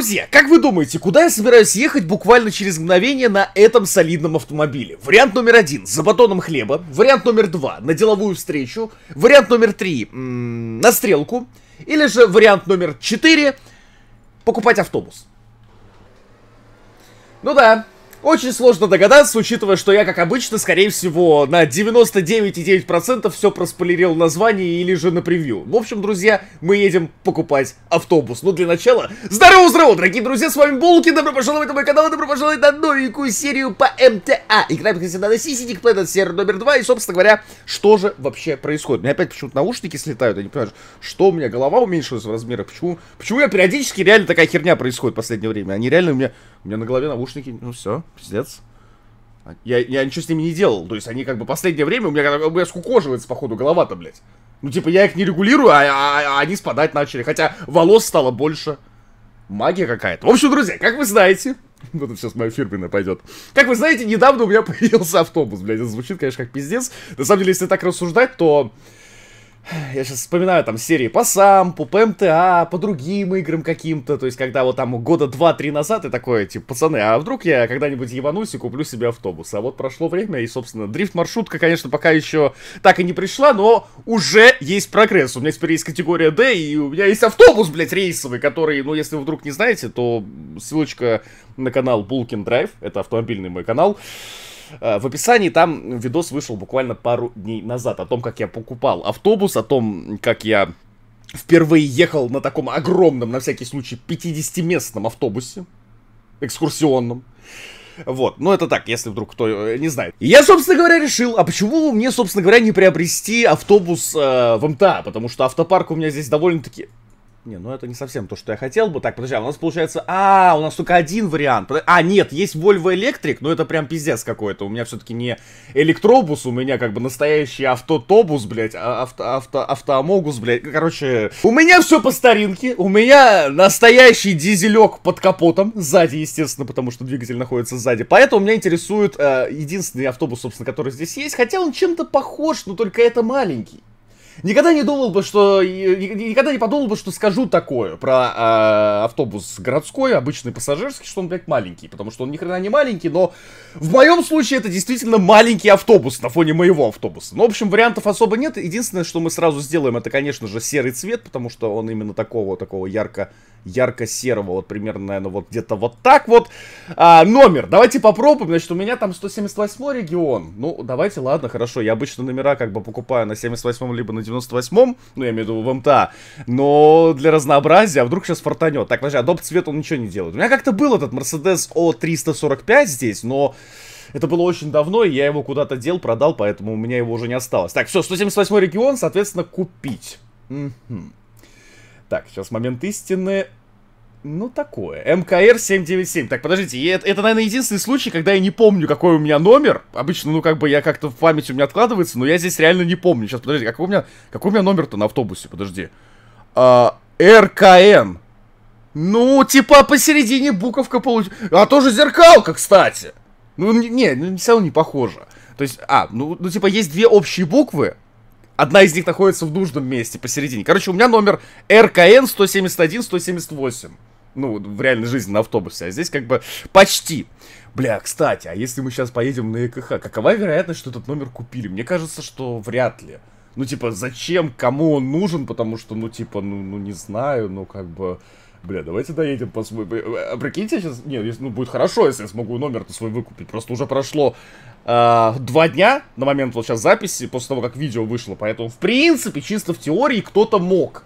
Друзья, как вы думаете, куда я собираюсь ехать буквально через мгновение на этом солидном автомобиле? Вариант номер один – за батоном хлеба. Вариант номер два – на деловую встречу. Вариант номер три – на стрелку. Или же вариант номер четыре – покупать автобус. Ну да, очень сложно догадаться, учитывая, что я, как обычно, скорее всего, на 99,9% все проспойлерил название или же на превью. В общем, друзья, мы едем покупать автобус. Ну, для начала, здорово-здорово, дорогие друзья, с вами Булкин, добро пожаловать на мой канал, добро пожаловать на новенькую серию по МТА. Играем, как всегда, на Сисидик Planet сервер номер 2, и, собственно говоря, что же вообще происходит? У меня опять почему-то наушники слетают, я не понимаю, что у меня голова уменьшилась в размерах, почему, почему я периодически реально такая херня происходит в последнее время, они а реально у меня у меня на голове наушники, ну все, пиздец. Я, я ничего с ними не делал. То есть они как бы последнее время у меня, у меня скукоживается, походу, голова-то, блядь. Ну, типа, я их не регулирую, а, а, а они спадать начали. Хотя волос стало больше. Магия какая-то. В общем, друзья, как вы знаете... Вот это сейчас моя фирменная пойдет. Как вы знаете, недавно у меня появился автобус, блядь. Это звучит, конечно, как пиздец. На самом деле, если так рассуждать, то я сейчас вспоминаю там серии по сампу, по МТА, по другим играм каким-то, то есть когда вот там года 2-3 назад и такое, типа, пацаны, а вдруг я когда-нибудь ебанусь и куплю себе автобус? А вот прошло время и, собственно, дрифт-маршрутка, конечно, пока еще так и не пришла, но уже есть прогресс. У меня теперь есть категория D, и у меня есть автобус, блядь, рейсовый, который, ну, если вы вдруг не знаете, то ссылочка на канал Булкин Драйв, это автомобильный мой канал, Э, в описании там видос вышел буквально пару дней назад о том, как я покупал автобус, о том, как я впервые ехал на таком огромном, на всякий случай, 50-местном автобусе экскурсионном. Вот, но ну, это так, если вдруг кто э, не знает. я, собственно говоря, решил, а почему мне, собственно говоря, не приобрести автобус э, в МТА потому что автопарк у меня здесь довольно-таки не, ну это не совсем то, что я хотел бы. Так, подожди, а у нас получается... А, у нас только один вариант. А, нет, есть Volvo Electric, но это прям пиздец какой-то. У меня все-таки не электробус, у меня как бы настоящий автотобус, блядь, а, авто, авто, автомогус, блядь. Короче, у меня все по старинке. У меня настоящий дизелек под капотом. Сзади, естественно, потому что двигатель находится сзади. Поэтому меня интересует э, единственный автобус, собственно, который здесь есть. Хотя он чем-то похож, но только это маленький. Никогда не думал бы, что... Никогда не подумал бы, что скажу такое про э, автобус городской, обычный пассажирский, что он, блядь, маленький. Потому что он ни хрена не маленький, но в моем случае это действительно маленький автобус на фоне моего автобуса. Ну, в общем, вариантов особо нет. Единственное, что мы сразу сделаем, это, конечно же, серый цвет, потому что он именно такого, такого ярко ярко-серого, вот примерно, наверное, вот где-то вот так вот. А, номер, давайте попробуем, значит, у меня там 178 регион, ну, давайте, ладно, хорошо, я обычно номера как бы покупаю на 78-м, либо на 98-м, ну, я имею в виду в МТА. но для разнообразия, а вдруг сейчас фартанет. Так, подожди, а доп цвет он ничего не делает. У меня как-то был этот Mercedes O345 здесь, но... Это было очень давно, и я его куда-то дел, продал, поэтому у меня его уже не осталось. Так, все, 178 регион, соответственно, купить. Угу. Так, сейчас момент истины. Ну, такое. МКР-797. Так, подождите, это, это, наверное, единственный случай, когда я не помню, какой у меня номер. Обычно, ну, как бы я как-то в память у меня откладывается, но я здесь реально не помню. Сейчас, подожди, какой у меня, какой у меня номер-то на автобусе? Подожди. А, РКН. Ну, типа посередине буковка получилась. А тоже зеркалка, кстати. Ну, не, не, все равно не похоже. То есть, а, ну, ну, типа есть две общие буквы, Одна из них находится в нужном месте, посередине. Короче, у меня номер РКН 171-178. Ну, в реальной жизни на автобусе. А здесь как бы почти. Бля, кстати, а если мы сейчас поедем на ЭКХ, какова вероятность, что этот номер купили? Мне кажется, что вряд ли. Ну, типа, зачем, кому он нужен, потому что, ну, типа, ну, ну не знаю, ну, как бы... Бля, давайте доедем по свой... Э, а прикиньте, сейчас... Нет, если... ну, будет хорошо, если я смогу номер-то свой выкупить. Просто уже прошло э, два дня на момент вот сейчас записи, после того, как видео вышло. Поэтому, в принципе, чисто в теории кто-то мог.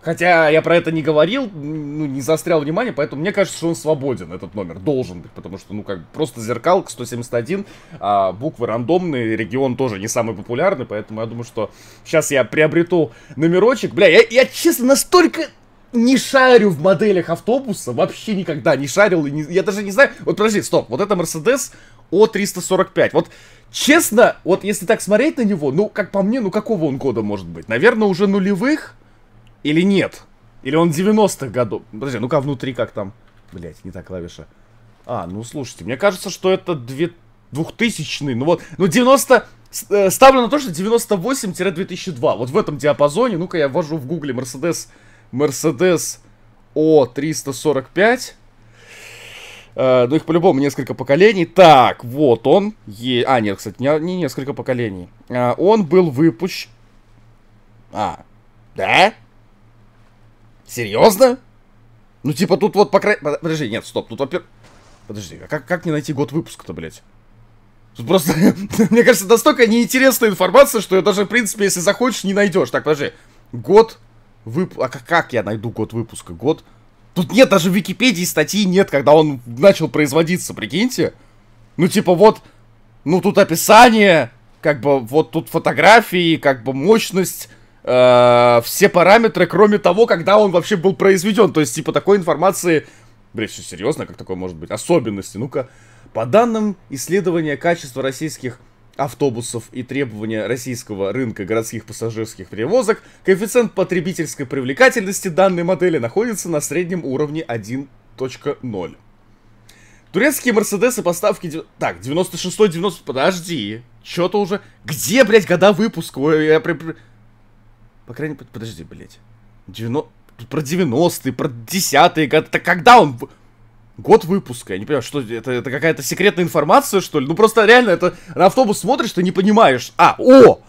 Хотя я про это не говорил, ну, не застрял внимание, поэтому мне кажется, что он свободен, этот номер, должен быть, потому что, ну, как просто зеркалка 171, а буквы рандомные, регион тоже не самый популярный, поэтому я думаю, что сейчас я приобрету номерочек. Бля, я, я честно, настолько не шарю в моделях автобуса, вообще никогда не шарил, и не, я даже не знаю, вот подожди, стоп, вот это Mercedes О345, вот честно, вот если так смотреть на него, ну, как по мне, ну, какого он года может быть, наверное, уже нулевых или нет, или он 90-х годов, подожди, ну-ка внутри как там, блять, не так клавиша, а, ну, слушайте, мне кажется, что это 2000 ну вот, ну, 90 э, ставлю на то, что 98-2002, вот в этом диапазоне, ну-ка я ввожу в гугле Mercedes Mercedes O345. Э, ну, их по-любому несколько поколений. Так, вот он. Е... А, нет, кстати, не, не несколько поколений. Э, он был выпущен... А, да? Серьезно? Ну, типа, тут вот по крайней... Подожди, нет, стоп, тут, во-первых... Подожди, а как, как мне найти год выпуска-то, блядь? Тут просто, мне кажется, настолько неинтересная информация, что я даже, в принципе, если захочешь, не найдешь. Так, подожди. Год Вып... А как, как я найду год выпуска? Год? Тут нет даже в Википедии статьи нет, когда он начал производиться, прикиньте. Ну, типа, вот, ну, тут описание, как бы, вот тут фотографии, как бы, мощность, э, все параметры, кроме того, когда он вообще был произведен. То есть, типа, такой информации... Блин, все серьезно, как такое может быть? Особенности, ну-ка. По данным исследования качества российских автобусов и требования российского рынка городских пассажирских перевозок, коэффициент потребительской привлекательности данной модели находится на среднем уровне 1.0. Турецкие Мерседесы поставки... Так, 96 90 Подожди. что то уже... Где, блядь, года выпуска? Я при... По крайней мере, подожди, блядь. 90... Про 90-е, про 10-е годы. Так когда он... Год выпуска. Я не понимаю, что это, это какая-то секретная информация, что ли? Ну просто реально, это на автобус смотришь, ты не понимаешь. А, о!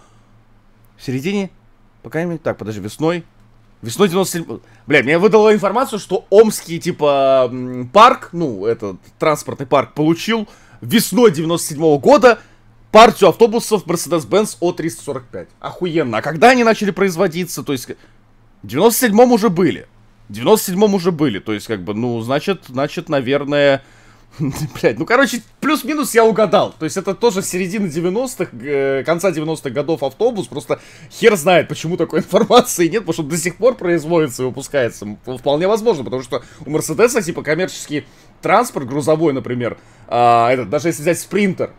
В середине, по крайней мере, так, подожди, весной. Весной 97... Бля, мне выдало информацию, что Омский, типа, парк, ну, этот транспортный парк, получил весной 97 -го года партию автобусов Mercedes-Benz O345. Охуенно. А когда они начали производиться? То есть, в 97-м уже были. В 97-м уже были, то есть, как бы, ну, значит, значит, наверное... Блять, ну короче, плюс-минус я угадал. То есть это тоже середина 90-х, э, конца 90-х годов автобус. Просто хер знает, почему такой информации нет, потому что до сих пор производится и выпускается. Вполне возможно, потому что у Мерседеса, типа, коммерческий транспорт грузовой, например, э, этот, даже если взять спринтер,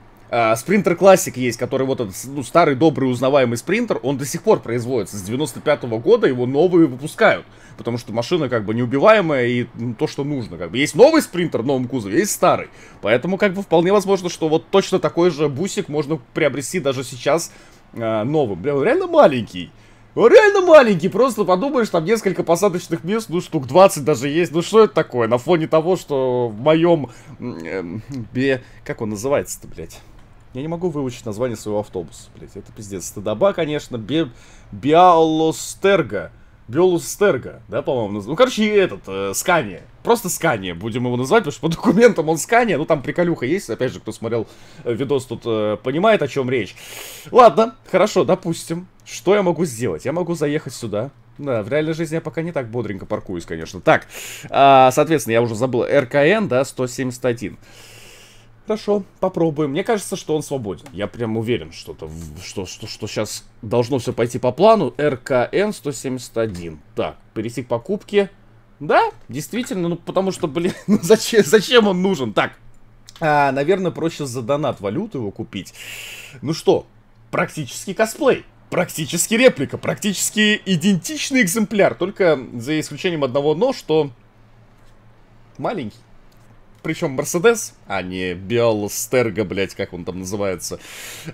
спринтер а, Классик есть, который вот этот ну, старый, добрый, узнаваемый спринтер, он до сих пор производится. С 95 -го года его новые выпускают, потому что машина как бы неубиваемая и ну, то, что нужно. Как бы. Есть новый спринтер в новом кузове, есть старый. Поэтому как бы вполне возможно, что вот точно такой же бусик можно приобрести даже сейчас а, новым. Бля, реально маленький. Он реально маленький, просто подумаешь, там несколько посадочных мест, ну штук 20 даже есть. Ну что это такое? На фоне того, что в моем... Э, как он называется-то, блядь? Я не могу выучить название своего автобуса, блядь. Это пиздец. Стыдоба, конечно. Би... Биалостерга. Биолустерга, да, по-моему, называется. Ну, короче, и этот, э, Скания. Просто Скания будем его называть, потому что по документам он Скания. Ну, там приколюха есть. Опять же, кто смотрел э, видос, тут э, понимает, о чем речь. Ладно, хорошо, допустим. Что я могу сделать? Я могу заехать сюда. Да, в реальной жизни я пока не так бодренько паркуюсь, конечно. Так, э, соответственно, я уже забыл. РКН, да, 171. Хорошо, попробуем. Мне кажется, что он свободен. Я прям уверен, что, -то, что, что, что сейчас должно все пойти по плану. РКН 171. Так, пересек покупки. Да, действительно, ну потому что, блин, ну зачем, зачем он нужен? Так, а, наверное, проще за донат валюту его купить. Ну что, практически косплей. Практически реплика, практически идентичный экземпляр, только за исключением одного но, что маленький причем Мерседес, а не Биалстерга, блядь, как он там называется,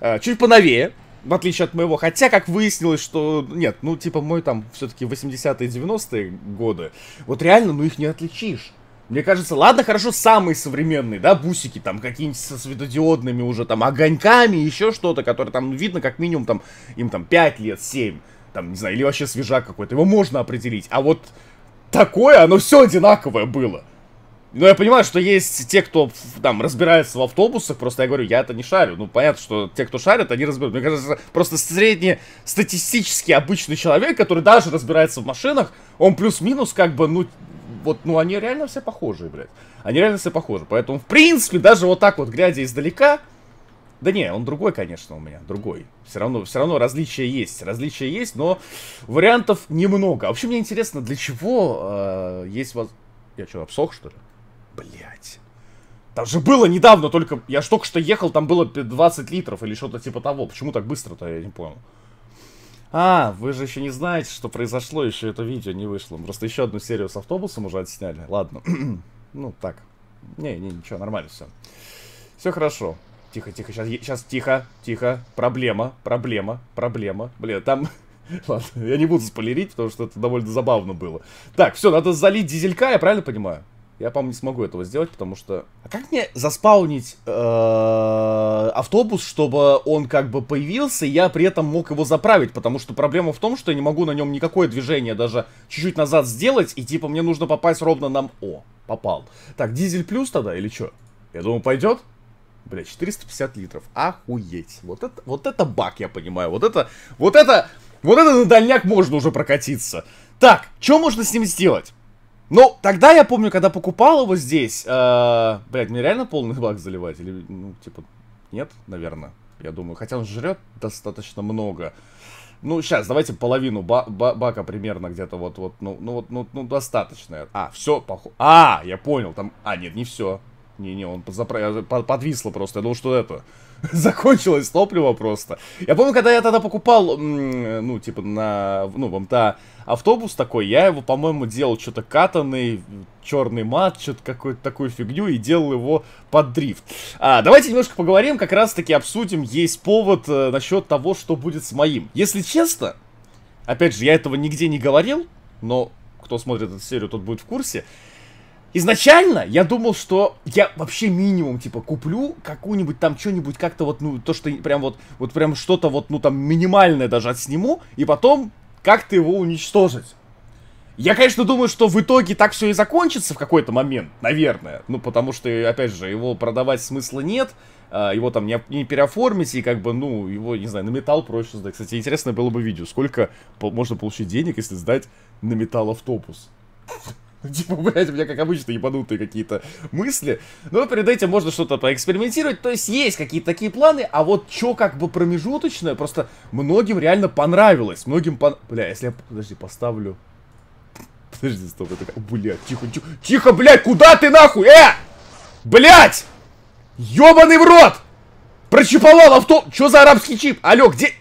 а, чуть поновее, в отличие от моего. Хотя, как выяснилось, что... Нет, ну, типа, мой там все-таки 80-е 90-е годы. Вот реально, ну, их не отличишь. Мне кажется, ладно, хорошо, самые современные, да, бусики там какие-нибудь со светодиодными уже там огоньками, еще что-то, которое там ну, видно как минимум там, им там 5 лет, 7, там, не знаю, или вообще свежак какой-то, его можно определить. А вот такое, оно все одинаковое было. Ну я понимаю, что есть те, кто там разбирается в автобусах, просто я говорю, я это не шарю. Ну, понятно, что те, кто шарят, они разберут. Мне кажется, просто средний статистически обычный человек, который даже разбирается в машинах, он плюс-минус как бы, ну, вот, ну, они реально все похожие, блядь. Они реально все похожи. Поэтому, в принципе, даже вот так вот, глядя издалека, да не, он другой, конечно, у меня, другой. Все равно, все равно различия есть, различия есть, но вариантов немного. А вообще мне интересно, для чего э, есть вот... Я что, обсох, что ли? Блять. Там же было недавно только... Я ж только что ехал, там было 20 литров или что-то типа того. Почему так быстро-то, я не понял. А, вы же еще не знаете, что произошло, еще это видео не вышло. Просто еще одну серию с автобусом уже отсняли. Ладно. ну, так. Не, не, ничего, нормально все. Все хорошо. Тихо, тихо, сейчас, сейчас, тихо, тихо. Проблема, проблема, проблема. Блин, там... Ладно, я не буду спойлерить, потому что это довольно забавно было. Так, все, надо залить дизелька, я правильно понимаю? Я, по-моему, не смогу этого сделать, потому что... А как мне заспаунить э, автобус, чтобы он как бы появился, и я при этом мог его заправить? Потому что проблема в том, что я не могу на нем никакое движение даже чуть-чуть назад сделать, и типа мне нужно попасть ровно нам О, попал. Так, дизель плюс тогда или что? Я думаю, пойдет? Бля, 450 литров. Охуеть. Вот это, вот это бак, я понимаю. Вот это, вот это, вот это на дальняк можно уже прокатиться. Так, что можно с ним сделать? Ну, тогда я помню, когда покупал его здесь, э, блядь, мне реально полный бак заливать? Или, ну, типа, нет, наверное, я думаю. Хотя он жрет достаточно много. Ну, сейчас, давайте половину ба ба бака примерно где-то вот, вот, ну, ну, вот, ну, ну, достаточно. А, все, похоже. А, я понял, там, а, нет, не все. Не-не, он э, подвисло просто. Я думал, что это... Закончилось топливо просто. Я помню, когда я тогда покупал, ну, типа, на... Ну, в МТА автобус такой, я его, по-моему, делал что-то катанный, черный мат, что-то какую-то такую фигню, и делал его под дрифт. А, давайте немножко поговорим, как раз-таки обсудим, есть повод э, насчет того, что будет с моим. Если честно, опять же, я этого нигде не говорил, но кто смотрит эту серию, тот будет в курсе. Изначально я думал, что я вообще минимум, типа, куплю какую-нибудь там что-нибудь как-то вот, ну, то, что прям вот, вот прям что-то вот, ну, там, минимальное даже отсниму, и потом как-то его уничтожить. Я, конечно, думаю, что в итоге так все и закончится в какой-то момент, наверное. Ну, потому что, опять же, его продавать смысла нет, а, его там не, переоформить, и как бы, ну, его, не знаю, на металл проще сдать. Кстати, интересно было бы видео, сколько можно получить денег, если сдать на металл автобус. Типа, блядь, у меня, как обычно, ебанутые какие-то мысли. Но перед этим можно что-то поэкспериментировать. То есть есть какие-то такие планы, а вот что как бы промежуточное, просто многим реально понравилось. Многим пон... Бля, если я, подожди, поставлю... Подожди, стоп, это как... Бля, тихо, тихо, тихо, блядь, куда ты нахуй, э? Блядь! Ёбаный в рот! Прочиповал авто... Чё за арабский чип? алё где...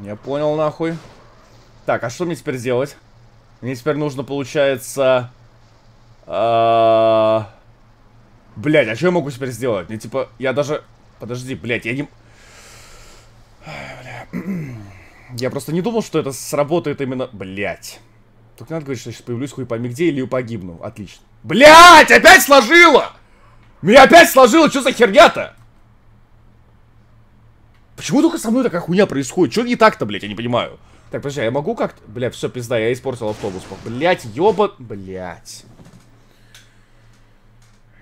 Не понял нахуй. Так, а что мне теперь делать? Мне теперь нужно, получается... А... Блять, а что я могу теперь сделать? Мне типа... Я даже... Подожди, блять, я не... Я просто не думал, что это сработает именно... Блять. Только надо говорить, что я сейчас появлюсь хуй пойми где или погибну. Отлично. Блять, опять сложило! Меня опять сложило, что за херня-то? Почему только со мной такая хуйня происходит? Что не так-то, блять, я не понимаю. Так, подожди, а я могу как-то... Бля, все, пизда, я испортил автобус. Блять, ёба... Блять.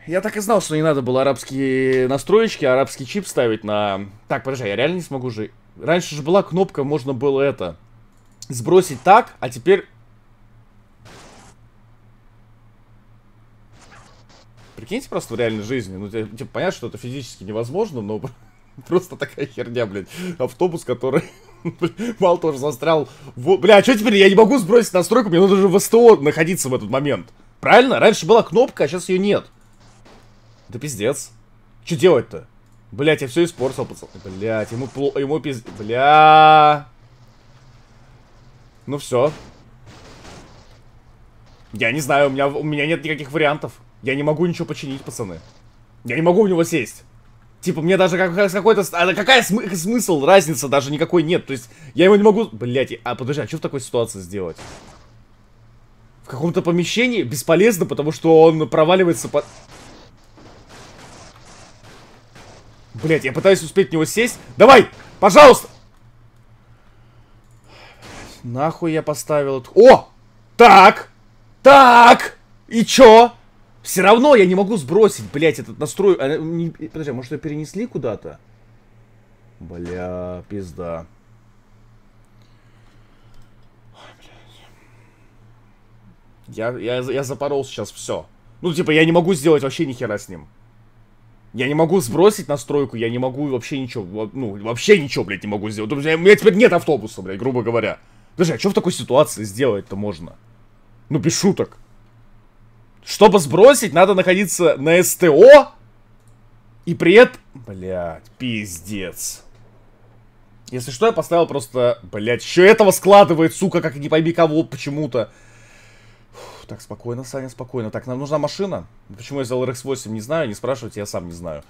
Я так и знал, что не надо было арабские настроечки, арабский чип ставить на... Так, подожди, я реально не смогу же... Раньше же была кнопка, можно было это... Сбросить так, а теперь... Прикиньте просто в реальной жизни. Ну, типа, понятно, что это физически невозможно, но... Просто такая херня, блядь. Автобус, который... Мало тоже застрял. Бля, а что теперь? Я не могу сбросить настройку, мне нужно же в СТО находиться в этот момент. Правильно? Раньше была кнопка, а сейчас ее нет. Да пиздец. Что делать-то? Блять, я все испортил, пацаны. Блять, ему плохо, ему пиздец. Бля. Ну все. Я не знаю, у меня, у меня нет никаких вариантов. Я не могу ничего починить, пацаны. Я не могу у него сесть. Типа, мне даже как, какой-то... А какая смы смысл? Разница даже никакой нет. То есть, я его не могу... Блять, а подожди, а что в такой ситуации сделать? В каком-то помещении бесполезно, потому что он проваливается под... Блять, я пытаюсь успеть в него сесть. Давай! Пожалуйста! Нахуй я поставил... О! Так! Так! И чё? Все равно я не могу сбросить, блядь, этот настрой. А, не, подожди, а может ее перенесли куда-то? Бля, пизда. Я, я, я запорол сейчас все. Ну, типа, я не могу сделать вообще ни хера с ним. Я не могу сбросить настройку, я не могу вообще ничего, ну, вообще ничего, блядь, не могу сделать. У меня, у меня теперь нет автобуса, блядь, грубо говоря. Подожди, а что в такой ситуации сделать-то можно? Ну, без шуток. Чтобы сбросить, надо находиться на СТО. И при этом... Блядь, пиздец. Если что, я поставил просто... Блядь, еще этого складывает, сука, как не пойми кого почему-то. Так, спокойно, Саня, спокойно. Так, нам нужна машина. Почему я взял RX-8, не знаю, не спрашивайте, я сам не знаю.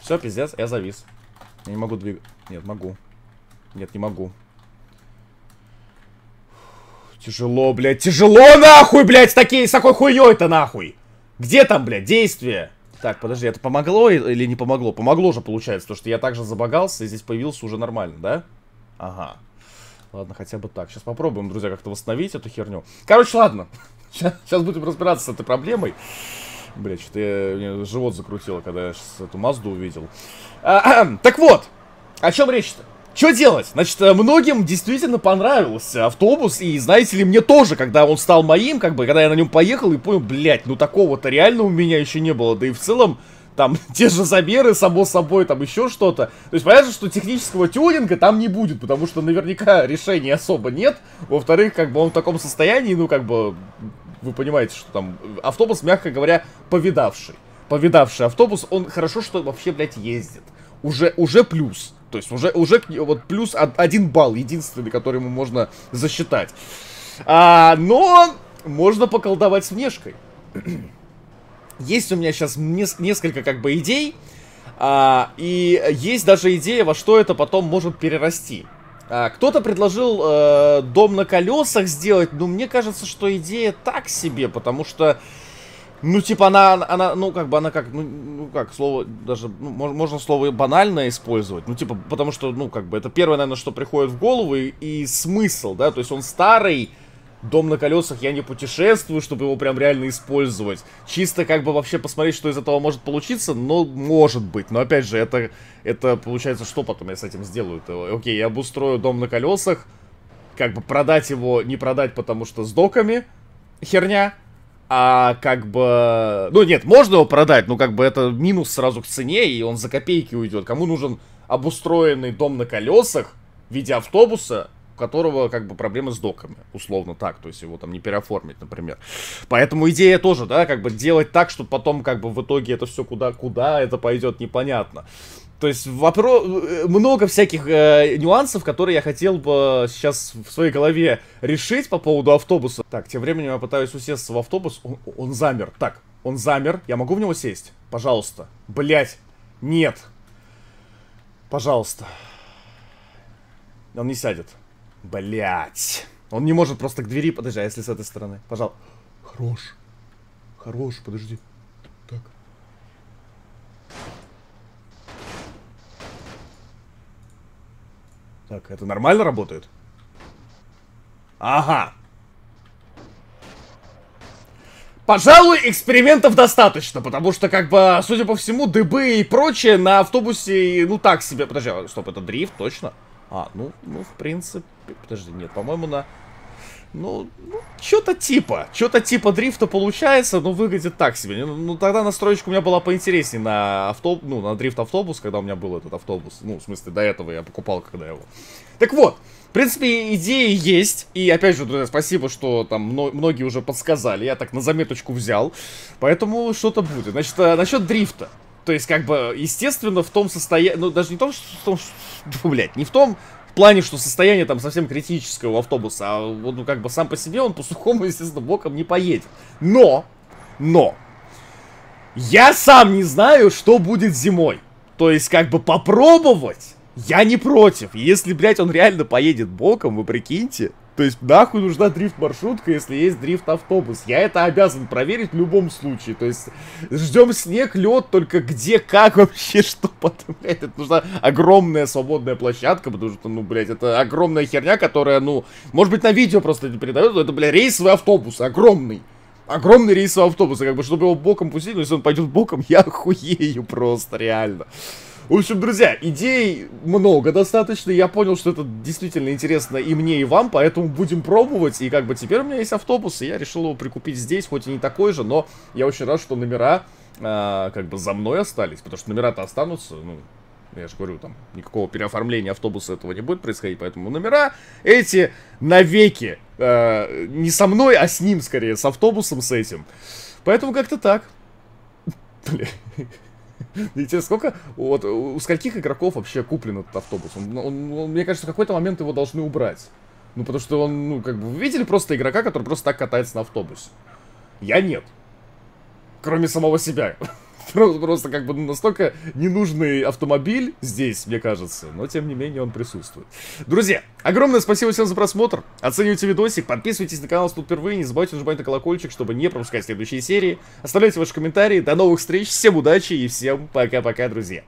Все, пиздец, я завис. Я не могу двигать. Нет, могу. Нет, не могу. Тяжело, блядь, тяжело нахуй, блядь, такие, с такой хуйней то нахуй. Где там, блядь, действие? Так, подожди, это помогло или не помогло? Помогло же, получается, то что я также забагался и здесь появился уже нормально, да? Ага. Ладно, хотя бы так. Сейчас попробуем, друзья, как-то восстановить эту херню. Короче, ладно. Сейчас, будем разбираться с этой проблемой. Блять, что-то я мне живот закрутило, когда я сейчас эту Мазду увидел. А, так вот, о чем речь-то? Что делать? Значит, э, многим действительно понравился автобус, и знаете ли, мне тоже, когда он стал моим, как бы, когда я на нем поехал и понял, блядь, ну такого-то реально у меня еще не было, да и в целом, там, те же замеры, само собой, там еще что-то. То есть понятно, что технического тюнинга там не будет, потому что наверняка решений особо нет. Во-вторых, как бы он в таком состоянии, ну, как бы, вы понимаете, что там э, автобус, мягко говоря, повидавший. Повидавший автобус, он хорошо, что вообще, блядь, ездит. Уже, уже плюс. То есть уже, уже вот плюс один балл, единственный, который ему можно засчитать. А, но можно поколдовать с внешкой. Есть у меня сейчас несколько как бы идей. А, и есть даже идея, во что это потом может перерасти. А, кто-то предложил э, дом на колесах сделать, но мне кажется, что идея так себе, потому что ну, типа, она, она, ну, как бы, она как, ну, ну как, слово даже, ну, можно слово банально использовать, ну, типа, потому что, ну, как бы, это первое, наверное, что приходит в голову, и, и смысл, да, то есть он старый, дом на колесах, я не путешествую, чтобы его прям реально использовать, чисто, как бы, вообще посмотреть, что из этого может получиться, но может быть, но, опять же, это, это, получается, что потом я с этим сделаю -то? Окей, я обустрою дом на колесах, как бы, продать его, не продать, потому что с доками, херня, а как бы... Ну нет, можно его продать, но как бы это минус сразу к цене, и он за копейки уйдет. Кому нужен обустроенный дом на колесах в виде автобуса, у которого как бы проблемы с доками, условно так, то есть его там не переоформить, например. Поэтому идея тоже, да, как бы делать так, чтобы потом как бы в итоге это все куда-куда это пойдет, непонятно. То есть вопрос, э, много всяких э, нюансов, которые я хотел бы э, сейчас в своей голове решить по поводу автобуса. Так, тем временем я пытаюсь усесться в автобус, он, он замер. Так, он замер, я могу в него сесть? Пожалуйста. Блять, нет. Пожалуйста. Он не сядет. Блять. Он не может просто к двери, подожди, а если с этой стороны? Пожалуйста. Хорош. Хорош, подожди. Так, это нормально работает? Ага. Пожалуй, экспериментов достаточно, потому что, как бы, судя по всему, дыбы и прочее на автобусе, ну, так себе... Подожди, а, стоп, это дрифт, точно? А, ну, ну, в принципе... Подожди, нет, по-моему, на... Ну, ну что-то типа. Что-то типа дрифта получается, но выглядит так себе. Ну, ну, тогда настроечка у меня была поинтереснее на автобус, ну, на дрифт-автобус, когда у меня был этот автобус. Ну, в смысле, до этого я покупал, когда его. Так вот, в принципе, идеи есть. И опять же, друзья, спасибо, что там многие уже подсказали. Я так на заметочку взял. Поэтому что-то будет. Значит, э, насчет дрифта. То есть, как бы, естественно, в том состоянии... Ну, даже не в том, что... Блять, не в том, в плане, что состояние там совсем критическое у автобуса, а вот ну, как бы сам по себе он по сухому, естественно, боком не поедет. Но, но, я сам не знаю, что будет зимой. То есть, как бы попробовать, я не против. Если, блядь, он реально поедет боком, вы прикиньте, то есть нахуй нужна дрифт-маршрутка, если есть дрифт-автобус. Я это обязан проверить в любом случае. То есть ждем снег, лед, только где, как вообще, что потом, блядь, это нужна огромная свободная площадка, потому что, ну, блядь, это огромная херня, которая, ну, может быть, на видео просто не передает, но это, блядь, рейсовый автобус, огромный. Огромный рейсовый автобус, как бы, чтобы его боком пустить, но если он пойдет боком, я охуею просто, реально. В общем, друзья, идей много достаточно. Я понял, что это действительно интересно и мне, и вам, поэтому будем пробовать. И как бы теперь у меня есть автобус, и я решил его прикупить здесь, хоть и не такой же, но я очень рад, что номера а, как бы за мной остались, потому что номера-то останутся, ну, я же говорю, там никакого переоформления автобуса этого не будет происходить, поэтому номера эти навеки. Э, не со мной, а с ним скорее, с автобусом, с этим. Поэтому как-то так. И тебе сколько, вот, у скольких игроков вообще куплен этот автобус? Он, он, он, мне кажется, в какой-то момент его должны убрать. Ну, потому что он, ну, как бы, вы видели просто игрока, который просто так катается на автобусе? Я нет. Кроме самого себя. Просто, просто как бы настолько ненужный автомобиль здесь, мне кажется, но тем не менее он присутствует. Друзья, огромное спасибо всем за просмотр, оценивайте видосик, подписывайтесь на канал, если тут впервые, не забывайте нажимать на колокольчик, чтобы не пропускать следующие серии. Оставляйте ваши комментарии, до новых встреч, всем удачи и всем пока-пока, друзья.